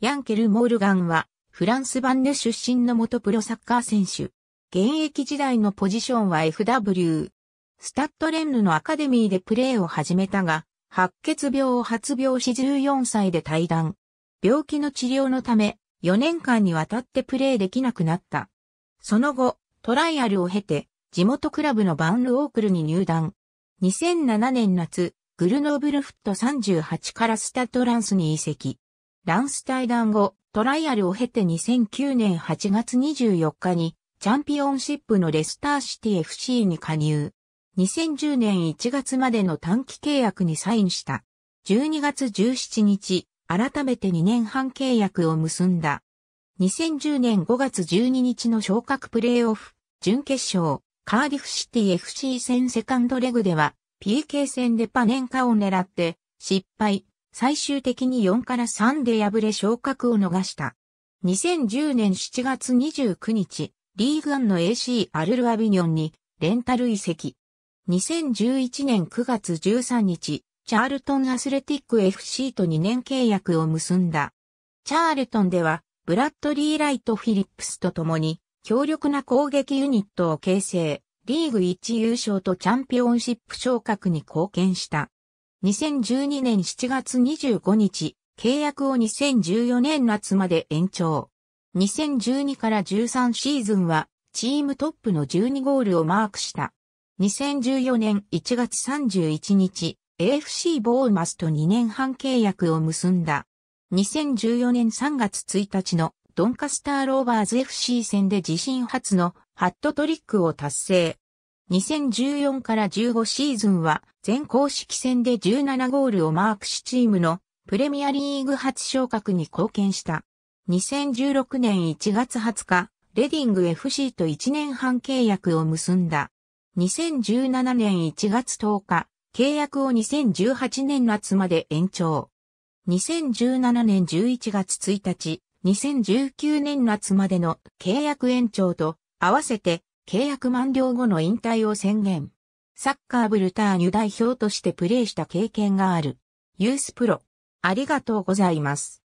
ヤンケル・モールガンは、フランス・バンヌ出身の元プロサッカー選手。現役時代のポジションは FW。スタッドレンヌのアカデミーでプレーを始めたが、白血病を発病し14歳で退団。病気の治療のため、4年間にわたってプレーできなくなった。その後、トライアルを経て、地元クラブのバンルオークルに入団。2007年夏、グルノーブルフット38からスタッドランスに移籍。ランス対談後、トライアルを経て2009年8月24日に、チャンピオンシップのレスターシティ FC に加入。2010年1月までの短期契約にサインした。12月17日、改めて2年半契約を結んだ。2010年5月12日の昇格プレイオフ、準決勝、カーディフシティ FC 戦セカンドレグでは、PK 戦でパネンカを狙って、失敗、最終的に4から3で敗れ昇格を逃した。2010年7月29日、リーグアンの AC アルルアビニョンにレンタル移籍。2011年9月13日、チャールトンアスレティック FC と2年契約を結んだ。チャールトンでは、ブラッドリー・ライト・フィリップスと共に、強力な攻撃ユニットを形成、リーグ1優勝とチャンピオンシップ昇格に貢献した。2012年7月25日、契約を2014年夏まで延長。2012から13シーズンは、チームトップの12ゴールをマークした。2014年1月31日、AFC ボーマスと2年半契約を結んだ。2014年3月1日のドンカスターローバーズ FC 戦で自身初のハットトリックを達成。2014から15シーズンは全公式戦で17ゴールをマークしチームのプレミアリーグ初昇格に貢献した。2016年1月20日、レディング FC と1年半契約を結んだ。2017年1月10日、契約を2018年夏まで延長。2017年11月1日、2019年夏までの契約延長と合わせて契約満了後の引退を宣言。サッカーブルターニュ代表としてプレーした経験がある。ユースプロ。ありがとうございます。